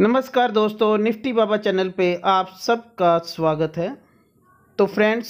नमस्कार दोस्तों निफ्टी बाबा चैनल पे आप सबका स्वागत है तो फ्रेंड्स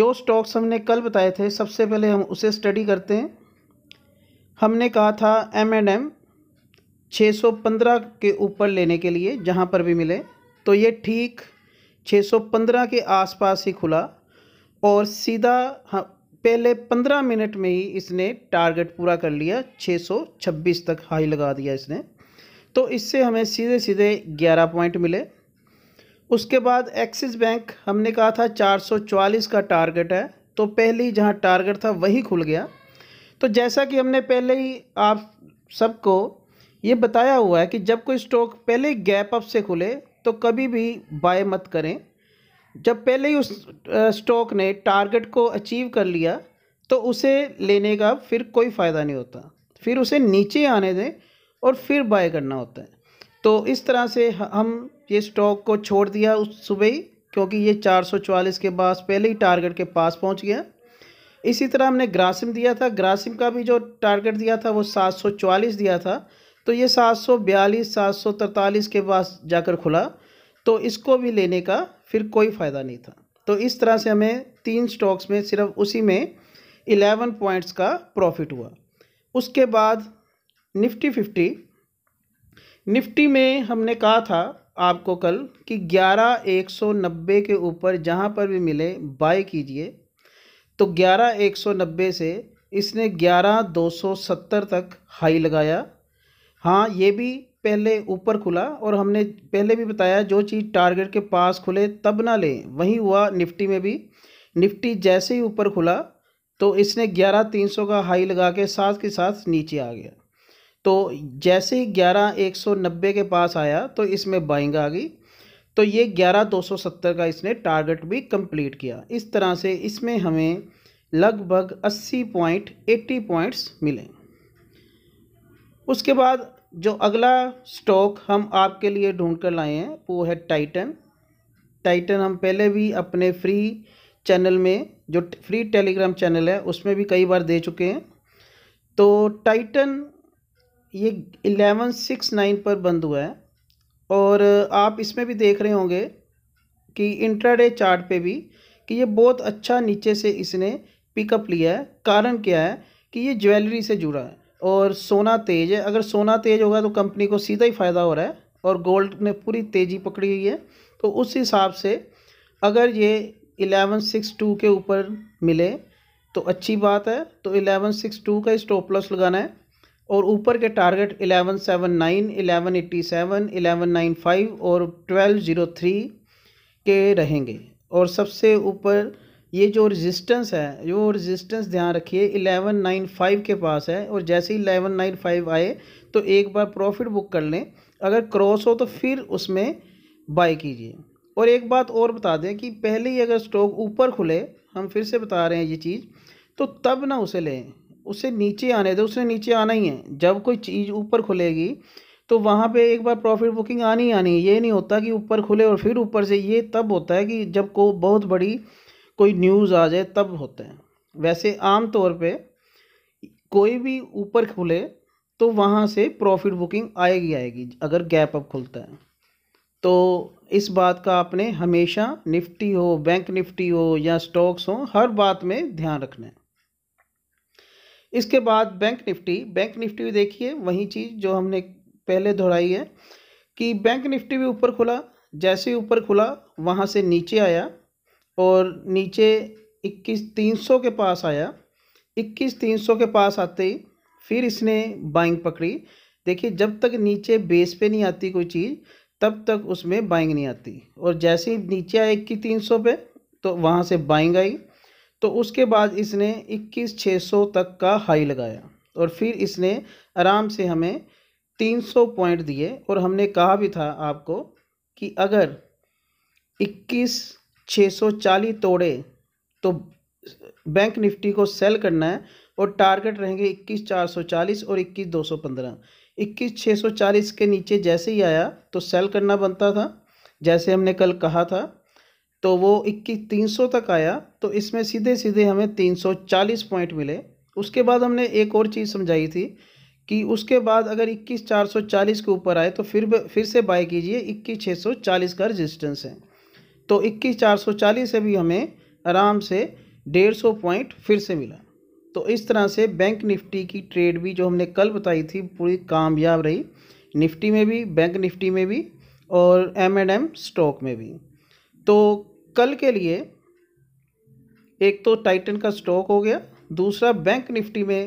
जो स्टॉक्स हमने कल बताए थे सबसे पहले हम उसे स्टडी करते हैं हमने कहा था एम एंड एम छः के ऊपर लेने के लिए जहाँ पर भी मिले तो ये ठीक 615 के आसपास ही खुला और सीधा हाँ, पहले 15 मिनट में ही इसने टारगेट पूरा कर लिया 626 तक हाई लगा दिया इसने तो इससे हमें सीधे सीधे ग्यारह पॉइंट मिले उसके बाद एक्सिस बैंक हमने कहा था 444 का टारगेट है तो पहले ही जहाँ टारगेट था वही खुल गया तो जैसा कि हमने पहले ही आप सबको ये बताया हुआ है कि जब कोई स्टॉक पहले गैप अप से खुले तो कभी भी बाय मत करें जब पहले ही उस स्टॉक ने टारगेट को अचीव कर लिया तो उसे लेने का फिर कोई फ़ायदा नहीं होता फिर उसे नीचे आने दें और फिर बाय करना होता है तो इस तरह से हम ये स्टॉक को छोड़ दिया उस सुबह ही क्योंकि ये 444 के पास पहले ही टारगेट के पास पहुंच गया इसी तरह हमने ग्रासिम दिया था ग्रासिम का भी जो टारगेट दिया था वो 744 दिया था तो ये 742 743 के पास जाकर खुला तो इसको भी लेने का फिर कोई फ़ायदा नहीं था तो इस तरह से हमें तीन स्टॉक्स में सिर्फ उसी में 11 पॉइंट्स का प्रॉफिट हुआ उसके बाद निफ्टी फिफ्टी निफ्टी में हमने कहा था आपको कल कि ग्यारह एक सौ नब्बे के ऊपर जहाँ पर भी मिले बाय कीजिए तो ग्यारह एक सौ नब्बे से इसने ग्यारह दो सौ सत्तर तक हाई लगाया हाँ ये भी पहले ऊपर खुला और हमने पहले भी बताया जो चीज़ टारगेट के पास खुले तब ना लें वहीं हुआ निफ्टी में भी निफ्टी जैसे ही ऊपर खुला तो इसने ग्यारह तीन सौ का हाई लगा के साथ के साथ नीचे आ गया तो जैसे ही ग्यारह एक सौ नब्बे के पास आया तो इसमें बाइंग आ गई तो ये ग्यारह दो सौ सत्तर का इसने टारगेट भी कंप्लीट किया इस तरह से इसमें हमें लगभग अस्सी पॉइंट एट्टी पॉइंट्स मिले उसके बाद जो अगला स्टॉक हम आपके लिए ढूंढ कर लाए हैं वो है टाइटन टाइटन हम पहले भी अपने फ्री चैनल में जो फ्री टेलीग्राम चैनल है उसमें भी कई बार दे चुके हैं तो टाइटन ये एलेवन सिक्स नाइन पर बंद हुआ है और आप इसमें भी देख रहे होंगे कि इंट्राडे चार्ट पे भी कि ये बहुत अच्छा नीचे से इसने पिकअप लिया है कारण क्या है कि ये ज्वेलरी से जुड़ा है और सोना तेज है अगर सोना तेज होगा तो कंपनी को सीधा ही फ़ायदा हो रहा है और गोल्ड ने पूरी तेज़ी पकड़ी हुई है तो उस हिसाब से अगर ये एलेवन सिक्स टू के ऊपर मिले तो अच्छी बात है तो एलेवन सिक्स टू का स्टॉप लॉस लगाना है और ऊपर के टारगेट 1179, 1187, 1195 और 1203 के रहेंगे और सबसे ऊपर ये जो रेजिस्टेंस है जो रेजिस्टेंस ध्यान रखिए 1195 के पास है और जैसे ही 1195 आए तो एक बार प्रॉफिट बुक कर लें अगर क्रॉस हो तो फिर उसमें बाय कीजिए और एक बात और बता दें कि पहले ही अगर स्टॉक ऊपर खुले हम फिर से बता रहे हैं ये चीज़ तो तब ना उसे लें उसे नीचे आने दो उसने नीचे आना ही है जब कोई चीज़ ऊपर खुलेगी तो वहाँ पे एक बार प्रॉफिट बुकिंग आनी आनी है ये नहीं होता कि ऊपर खुले और फिर ऊपर से ये तब होता है कि जब को बहुत बड़ी कोई न्यूज़ आ जाए तब होता है वैसे आम तौर पे कोई भी ऊपर खुले तो वहाँ से प्रॉफिट बुकिंग आएगी आएगी अगर गैप अप खुलता है तो इस बात का आपने हमेशा निफ्टी हो बैंक निफ्टी हो या स्टॉक्स हो हर बात में ध्यान रखना है इसके बाद बैंक निफ्टी बैंक निफ्टी भी देखिए वही चीज़ जो हमने पहले दोहराई है कि बैंक निफ्टी भी ऊपर खुला जैसे ही ऊपर खुला वहाँ से नीचे आया और नीचे इक्कीस तीन सौ के पास आया इक्कीस तीन सौ के पास आते ही फिर इसने बाइंग पकड़ी देखिए जब तक नीचे बेस पे नहीं आती कोई चीज़ तब तक उसमें बाइंग नहीं आती और जैसे ही नीचे आए इक्कीस तीन सौ पे तो वहाँ से बाइंग आई तो उसके बाद इसने इक्कीस छः सौ तक का हाई लगाया और फिर इसने आराम से हमें तीन सौ पॉइंट दिए और हमने कहा भी था आपको कि अगर इक्कीस छः सौ चालीस तोड़े तो बैंक निफ्टी को सेल करना है और टारगेट रहेंगे इक्कीस चार सौ चालीस और इक्कीस दो सौ पंद्रह इक्कीस छः सौ चालीस के नीचे जैसे ही आया तो सेल करना बनता था जैसे हमने कल कहा था तो वो इक्कीस तीन सौ तक आया तो इसमें सीधे सीधे हमें तीन सौ चालीस पॉइंट मिले उसके बाद हमने एक और चीज़ समझाई थी कि उसके बाद अगर इक्कीस चार सौ चालीस के ऊपर आए तो फिर फिर से बाय कीजिए इक्कीस छः सौ चालीस का रजिस्टेंस है तो इक्कीस चार सौ चालीस से भी हमें आराम से डेढ़ सौ पॉइंट फिर से मिला तो इस तरह से बैंक निफ्टी की ट्रेड भी जो हमने कल बताई थी पूरी कामयाब रही निफ्टी में भी बैंक निफ्टी में भी और एम एंड एम स्टॉक में भी तो कल के लिए एक तो टाइटन का स्टॉक हो गया दूसरा बैंक निफ्टी में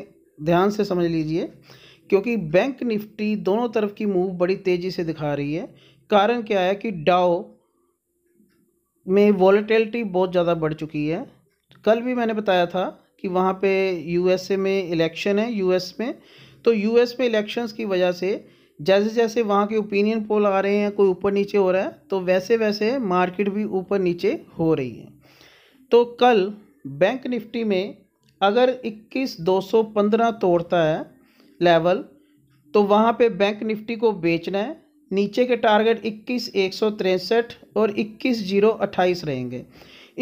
ध्यान से समझ लीजिए क्योंकि बैंक निफ्टी दोनों तरफ की मूव बड़ी तेज़ी से दिखा रही है कारण क्या है कि डाओ में वॉलेटिलिटी बहुत ज़्यादा बढ़ चुकी है कल भी मैंने बताया था कि वहाँ पे यूएसए में इलेक्शन है यूएस में तो यूएस में इलेक्शंस की वजह से जैसे जैसे वहाँ के ओपिनियन पोल आ रहे हैं कोई ऊपर नीचे हो रहा है तो वैसे वैसे मार्केट भी ऊपर नीचे हो रही है तो कल बैंक निफ्टी में अगर इक्कीस दो सौ पंद्रह तोड़ता है लेवल तो वहाँ पे बैंक निफ्टी को बेचना है नीचे के टारगेट इक्कीस एक सौ तिरसठ और इक्कीस जीरो अट्ठाईस रहेंगे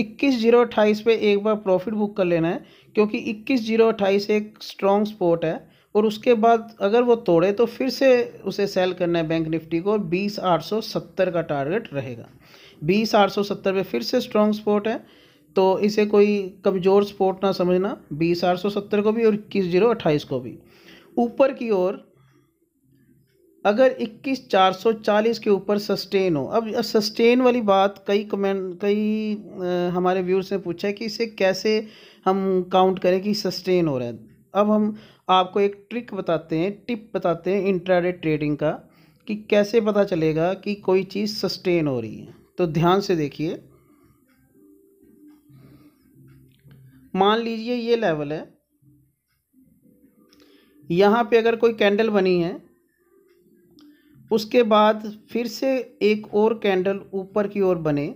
इक्कीस जीरो अट्ठाईस पर एक बार प्रॉफिट बुक कर लेना है क्योंकि इक्कीस जीरो अट्ठाईस एक स्ट्रॉन्ग स्पोर्ट है और उसके बाद अगर वो तोड़े तो फिर से उसे सेल करना है बैंक निफ्टी को और बीस आठ सौ सत्तर का टारगेट रहेगा बीस आठ सौ सत्तर पे फिर से स्ट्रॉन्ग स्पोर्ट है तो इसे कोई कमज़ोर स्पोर्ट ना समझना बीस आठ सौ सत्तर को भी और इक्कीस जीरो अट्ठाईस को भी ऊपर की ओर अगर इक्कीस चार सौ चालीस के ऊपर सस्टेन हो अब सस्टेन वाली बात कई कमेंट कई आ, हमारे व्यूअर्स ने पूछा है कि इसे कैसे हम काउंट करें कि सस्टेन हो रहा है अब हम आपको एक ट्रिक बताते हैं टिप बताते हैं इंट्राडे ट्रेडिंग का कि कैसे पता चलेगा कि कोई चीज़ सस्टेन हो रही है तो ध्यान से देखिए मान लीजिए ये लेवल है यहाँ पे अगर कोई कैंडल बनी है उसके बाद फिर से एक और कैंडल ऊपर की ओर बने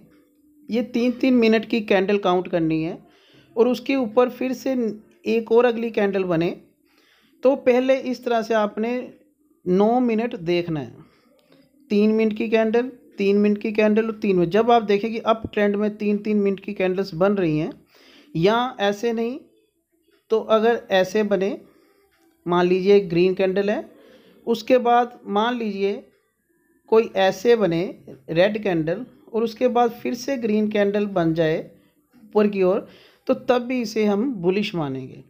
ये तीन तीन मिनट की कैंडल काउंट करनी है और उसके ऊपर फिर से एक और अगली कैंडल बने तो पहले इस तरह से आपने नौ मिनट देखना है तीन मिनट की कैंडल तीन मिनट की कैंडल और तीन मिनट जब आप देखें कि अप ट्रेंड में तीन तीन मिनट की कैंडल्स बन रही हैं या ऐसे नहीं तो अगर ऐसे बने मान लीजिए ग्रीन कैंडल है उसके बाद मान लीजिए कोई ऐसे बने रेड कैंडल और उसके बाद फिर से ग्रीन कैंडल बन जाए ऊपर की ओर तो तब भी इसे हम बुलिश मानेंगे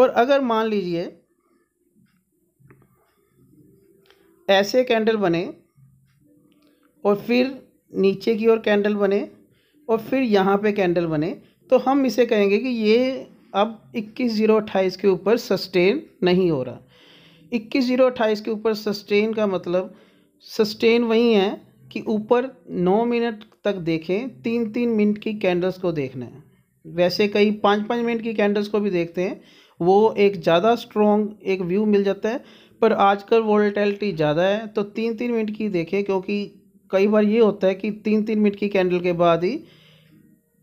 और अगर मान लीजिए ऐसे कैंडल बने और फिर नीचे की ओर कैंडल बने और फिर यहाँ पे कैंडल बने तो हम इसे कहेंगे कि ये अब इक्कीस जीरो अट्ठाईस के ऊपर सस्टेन नहीं हो रहा इक्कीस जीरो अट्ठाईस के ऊपर सस्टेन का मतलब सस्टेन वही है कि ऊपर नौ मिनट तक देखें तीन तीन मिनट की कैंडल्स को देखना है वैसे कई पाँच पाँच मिनट की कैंडल्स को भी देखते हैं वो एक ज़्यादा स्ट्रॉन्ग एक व्यू मिल जाता है पर आजकल वोलेटैलिटी ज़्यादा है तो तीन तीन मिनट की देखें क्योंकि कई बार ये होता है कि तीन तीन मिनट की कैंडल के बाद ही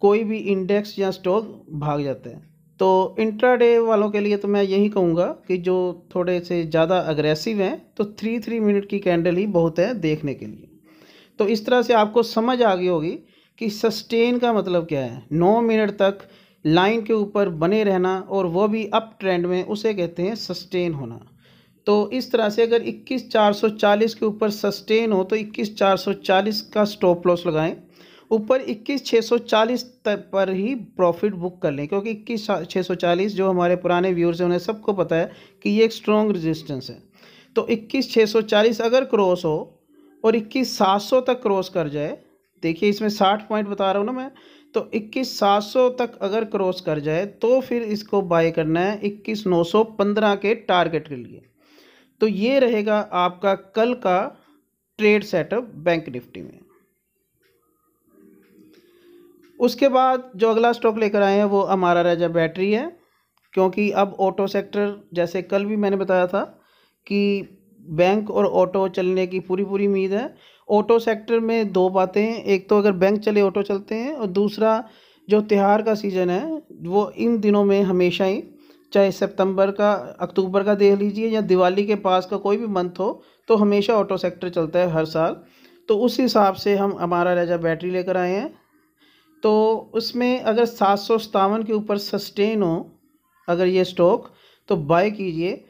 कोई भी इंडेक्स या स्टॉक भाग जाते हैं तो इंट्राडे वालों के लिए तो मैं यही कहूँगा कि जो थोड़े से ज़्यादा अग्रेसिव हैं तो थ्री थ्री मिनट की कैंडल ही बहुत है देखने के लिए तो इस तरह से आपको समझ आ गई होगी कि सस्टेन का मतलब क्या है नौ मिनट तक लाइन के ऊपर बने रहना और वो भी अप ट्रेंड में उसे कहते हैं सस्टेन होना तो इस तरह से अगर 21440 के ऊपर सस्टेन हो तो 21440 का स्टॉप लॉस लगाएं ऊपर 21640 पर ही प्रॉफिट बुक कर लें क्योंकि 21640 जो हमारे पुराने व्यूअर्स हैं उन्हें सबको पता है कि ये एक स्ट्रॉन्ग रेजिस्टेंस है तो 21640 अगर क्रॉस हो और 21700 तक क्रॉस कर जाए देखिए इसमें साठ पॉइंट बता रहा हूँ ना मैं तो इक्कीस सात सौ तक अगर क्रॉस कर जाए तो फिर इसको बाय करना है इक्कीस नौ सौ पंद्रह के टारगेट के लिए तो ये रहेगा आपका कल का ट्रेड सेटअप बैंक निफ्टी में उसके बाद जो अगला स्टॉक लेकर आए हैं वो हमारा राजा बैटरी है क्योंकि अब ऑटो सेक्टर जैसे कल भी मैंने बताया था कि बैंक और ऑटो चलने की पूरी पूरी उम्मीद है ऑटो सेक्टर में दो बातें हैं एक तो अगर बैंक चले ऑटो चलते हैं और दूसरा जो त्यौहार का सीज़न है वो इन दिनों में हमेशा ही चाहे सितंबर का अक्टूबर का देख लीजिए या दिवाली के पास का कोई भी मंथ हो तो हमेशा ऑटो सेक्टर चलता है हर साल तो उस हिसाब से हम हमारा राजा बैटरी लेकर आए हैं तो उसमें अगर सात सौ सतावन के ऊपर सस्टेन हो अगर ये स्टॉक तो बाय कीजिए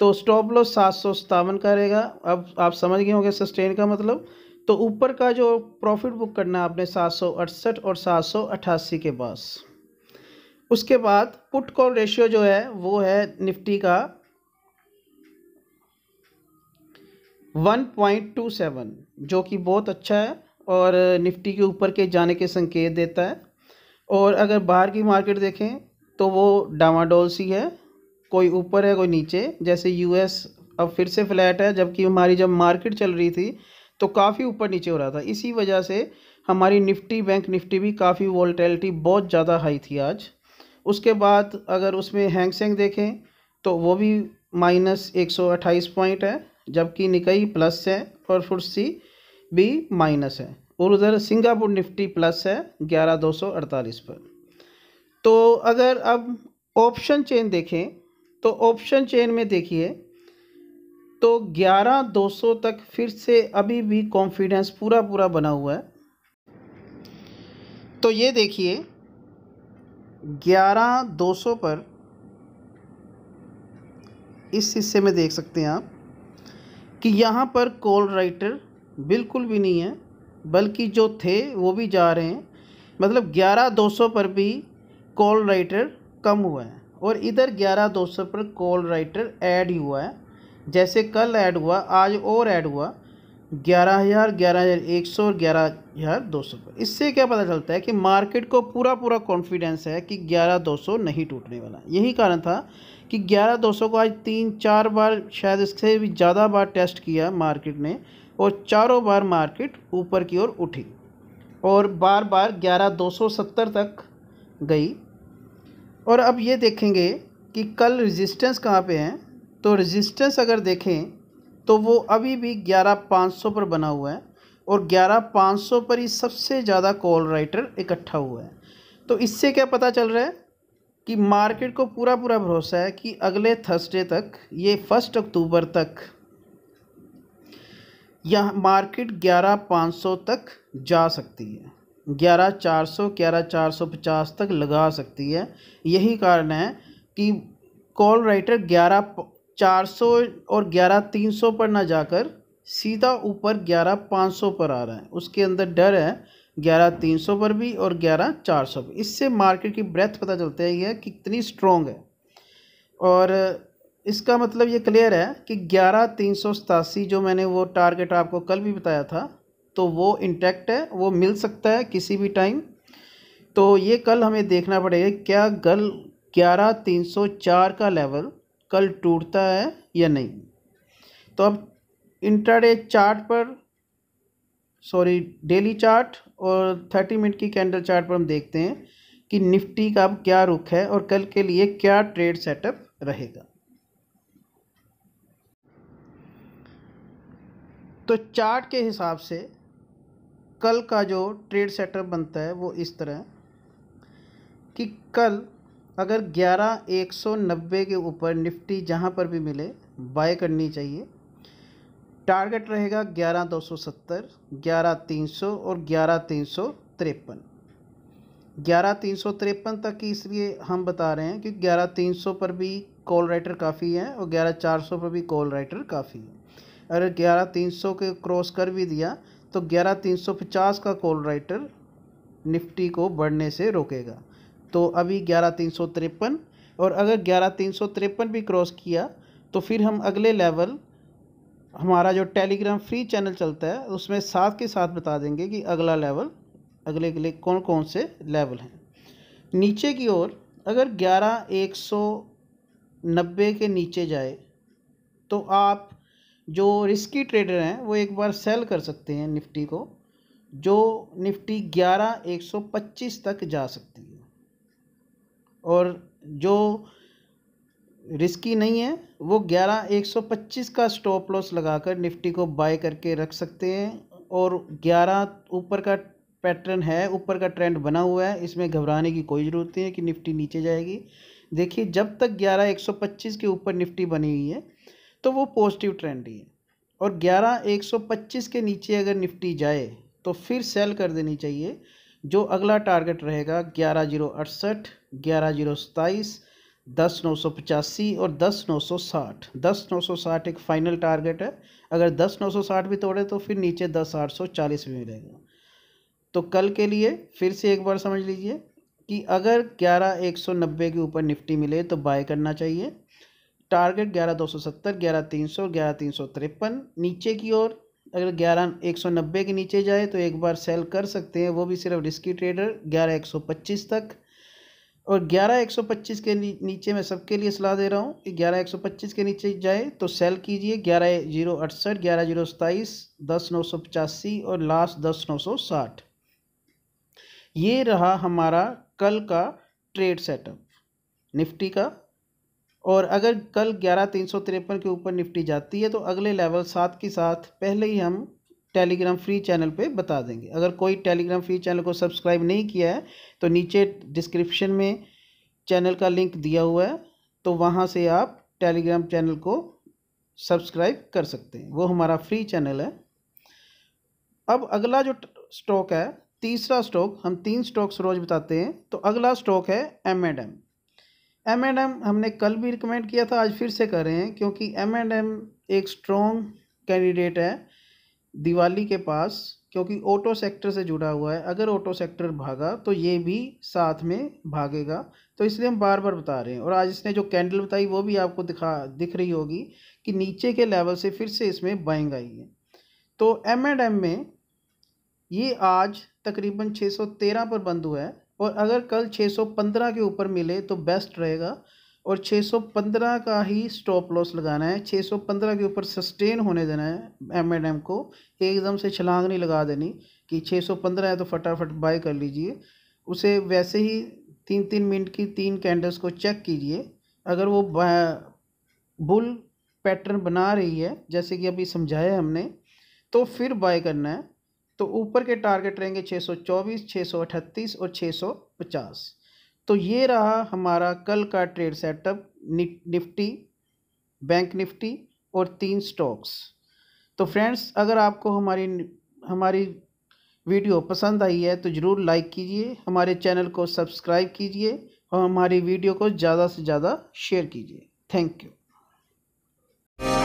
तो स्टॉप लॉस सात सौ सतावन का रहेगा अब आप समझ गए होंगे सस्टेन का मतलब तो ऊपर का जो प्रॉफिट बुक करना है आपने सात सौ अड़सठ और सात सौ अट्ठासी के पास उसके बाद पुट कॉल रेशियो जो है वो है निफ्टी का वन पॉइंट टू सेवन जो कि बहुत अच्छा है और निफ्टी के ऊपर के जाने के संकेत देता है और अगर बाहर की मार्केट देखें तो वो डामाडोल सी है कोई ऊपर है कोई नीचे जैसे यूएस अब फिर से फ्लैट है जबकि हमारी जब मार्केट चल रही थी तो काफ़ी ऊपर नीचे हो रहा था इसी वजह से हमारी निफ्टी बैंक निफ्टी भी काफ़ी वोल्टेलिटी बहुत ज़्यादा हाई थी आज उसके बाद अगर उसमें हैंग सेंग देखें तो वो भी माइनस एक सौ अट्ठाईस पॉइंट है जबकि निकई प्लस है और फुर्सी भी माइनस है और उधर सिंगापुर निफ्टी प्लस है ग्यारह दो सौ अड़तालीस पर तो अगर अब ऑप्शन चेन देखें तो ऑप्शन चेन में देखिए तो 11 200 तक फिर से अभी भी कॉन्फिडेंस पूरा पूरा बना हुआ है तो ये देखिए 11 200 पर इस हिस्से में देख सकते हैं आप कि यहाँ पर कॉल राइटर बिल्कुल भी नहीं है बल्कि जो थे वो भी जा रहे हैं मतलब ग्यारह दो सौ पर भी कॉल राइटर कम हुआ है और इधर ग्यारह दोस्तों पर कॉल राइटर ऐड ही हुआ है जैसे कल ऐड हुआ आज और ऐड हुआ ग्यारह हज़ार ग्यारह हज़ार एक सौ और ग्यारह हज़ार दो सौ पर इससे क्या पता चलता है कि मार्केट को पूरा पूरा कॉन्फिडेंस है कि ग्यारह दो सौ नहीं टूटने वाला यही कारण था कि ग्यारह दो सौ को आज तीन चार बार शायद इससे भी ज़्यादा बार टेस्ट किया मार्केट ने और चारों बार मार्केट ऊपर की ओर उठी और बार बार ग्यारह दो सौ सत्तर तक गई और अब ये देखेंगे कि कल रेजिस्टेंस कहाँ पे है तो रेजिस्टेंस अगर देखें तो वो अभी भी ग्यारह पाँच सौ पर बना हुआ है और ग्यारह पाँच सौ पर ही सबसे ज़्यादा कॉल राइटर इकट्ठा हुआ है तो इससे क्या पता चल रहा है कि मार्केट को पूरा पूरा भरोसा है कि अगले थर्सडे तक ये फर्स्ट अक्टूबर तक यह मार्केट ग्यारह पाँच सौ तक जा सकती है ग्यारह चार सौ ग्यारह चार सौ पचास तक लगा सकती है यही कारण है कि कॉल राइटर ग्यारह चार सौ और ग्यारह तीन सौ पर ना जाकर सीधा ऊपर ग्यारह पाँच सौ पर आ रहा है उसके अंदर डर है ग्यारह तीन सौ पर भी और ग्यारह चार सौ पर इससे मार्केट की ब्रेथ पता चलता है कि कितनी स्ट्रॉन्ग है और इसका मतलब ये क्लियर है कि ग्यारह तीन सौ सतासी जो मैंने वो टारगेट आपको कल भी बताया था तो वो इंटैक्ट है वो मिल सकता है किसी भी टाइम तो ये कल हमें देखना पड़ेगा क्या गल ग्यारह तीन सौ चार का लेवल कल टूटता है या नहीं तो अब इंटरडे चार्ट पर सॉरी डेली चार्ट और थर्टी मिनट की कैंडल चार्ट पर हम देखते हैं कि निफ्टी का अब क्या रुख है और कल के लिए क्या ट्रेड सेटअप रहेगा तो चार्ट के हिसाब से कल का जो ट्रेड सेटअप बनता है वो इस तरह है कि कल अगर ग्यारह एक सौ नब्बे के ऊपर निफ्टी जहाँ पर भी मिले बाय करनी चाहिए टारगेट रहेगा ग्यारह दो सौ सत्तर ग्यारह तीन सौ और ग्यारह तीन सौ तिरपन ग्यारह तीन सौ तिरपन तक की इसलिए हम बता रहे हैं कि ग्यारह तीन सौ पर भी कॉल राइटर काफ़ी है और ग्यारह चार सौ पर भी कॉल राइटर काफ़ी है अगर ग्यारह तीन सौ के क्रॉस कर भी दिया तो ग्यारह तीन सौ पचास का कॉल राइटर निफ्टी को बढ़ने से रोकेगा तो अभी ग्यारह तीन सौ तिरपन और अगर ग्यारह तीन सौ तिरपन भी क्रॉस किया तो फिर हम अगले लेवल हमारा जो टेलीग्राम फ्री चैनल चलता है उसमें साथ के साथ बता देंगे कि अगला लेवल अगले अगले कौन कौन से लेवल हैं नीचे की ओर अगर ग्यारह एक सौ नब्बे के नीचे जाए तो आप जो रिस्की ट्रेडर हैं वो एक बार सेल कर सकते हैं निफ्टी को जो निफ्टी ग्यारह एक सौ पच्चीस तक जा सकती है और जो रिस्की नहीं है वो ग्यारह एक सौ पच्चीस का स्टॉप लॉस लगाकर निफ्टी को बाय करके रख सकते हैं और ग्यारह ऊपर का पैटर्न है ऊपर का ट्रेंड बना हुआ है इसमें घबराने की कोई ज़रूरत नहीं है कि निफ्टी नीचे जाएगी देखिए जब तक ग्यारह एक सौ पच्चीस के ऊपर निफ्टी बनी हुई है तो वो पॉजिटिव ट्रेंड ही है और ग्यारह एक सौ पच्चीस के नीचे अगर निफ्टी जाए तो फिर सेल कर देनी चाहिए जो अगला टारगेट रहेगा ग्यारह जीरो अड़सठ ग्यारह जीरो सताईस दस नौ सौ पचासी और दस नौ सौ साठ दस नौ सौ साठ एक फ़ाइनल टारगेट है अगर दस नौ सौ साठ भी तोड़े तो फिर नीचे दस आठ सौ चालीस भी मिलेगा तो कल के लिए फिर से एक बार समझ लीजिए कि अगर ग्यारह एक सौ नब्बे के ऊपर निफ्टी मिले तो बाय करना चाहिए टारगेट ग्यारह दो सौ सत्तर ग्यारह तीन सौ ग्यारह तीन सौ तिरपन नीचे की ओर अगर ग्यारह एक सौ नब्बे के नीचे जाए तो एक बार सेल कर सकते हैं वो भी सिर्फ रिस्की ट्रेडर ग्यारह एक सौ पच्चीस तक और ग्यारह एक सौ पच्चीस के नीचे मैं सबके लिए सलाह दे रहा हूँ कि ग्यारह एक सौ पच्चीस के नीचे जाए तो सेल कीजिए ग्यारह जीरो अड़सठ ग्यारह जीरो सताईस दस नौ सौ पचासी और लास्ट दस नौ सौ साठ ये रहा हमारा कल का ट्रेड सेटअप निफ्टी का और अगर कल ग्यारह तीन सौ तिरपन के ऊपर निफ्टी जाती है तो अगले लेवल साथ के साथ पहले ही हम टेलीग्राम फ्री चैनल पे बता देंगे अगर कोई टेलीग्राम फ्री चैनल को सब्सक्राइब नहीं किया है तो नीचे डिस्क्रिप्शन में चैनल का लिंक दिया हुआ है तो वहाँ से आप टेलीग्राम चैनल को सब्सक्राइब कर सकते हैं वो हमारा फ्री चैनल है अब अगला जो स्टॉक है तीसरा स्टॉक हम तीन स्टॉक्स रोज़ बताते हैं तो अगला स्टॉक है M and M M and M हमने कल भी रिकमेंड किया था आज फिर से कर रहे हैं क्योंकि एम एंड एम एक स्ट्रॉन्ग कैंडिडेट है दिवाली के पास क्योंकि ऑटो सेक्टर से जुड़ा हुआ है अगर ऑटो सेक्टर भागा तो ये भी साथ में भागेगा तो इसलिए हम बार बार बता रहे हैं और आज इसने जो कैंडल बताई वो भी आपको दिखा दिख रही होगी कि नीचे के लेवल से फिर से इसमें बाइंग आई है तो एम एंड एम में ये आज तकरीबन 613 पर बंद हुआ है और अगर कल 615 के ऊपर मिले तो बेस्ट रहेगा और 615 का ही स्टॉप लॉस लगाना है 615 के ऊपर सस्टेन होने देना है एम एंड एम को एकदम से छलांग नहीं लगा देनी कि 615 है तो फटाफट बाय कर लीजिए उसे वैसे ही तीन तीन मिनट की तीन कैंडल्स को चेक कीजिए अगर वो बुल पैटर्न बना रही है जैसे कि अभी समझाया हमने तो फिर बाय करना है तो ऊपर के टारगेट रहेंगे 624, 638 और 650 तो ये रहा हमारा कल का trade setup Nifty Bank Nifty और तीन स्टॉक्स तो फ्रेंड्स अगर आपको हमारी हमारी वीडियो पसंद आई है तो ज़रूर लाइक कीजिए हमारे चैनल को सब्सक्राइब कीजिए और हमारी वीडियो को ज़्यादा से ज़्यादा शेयर कीजिए थैंक यू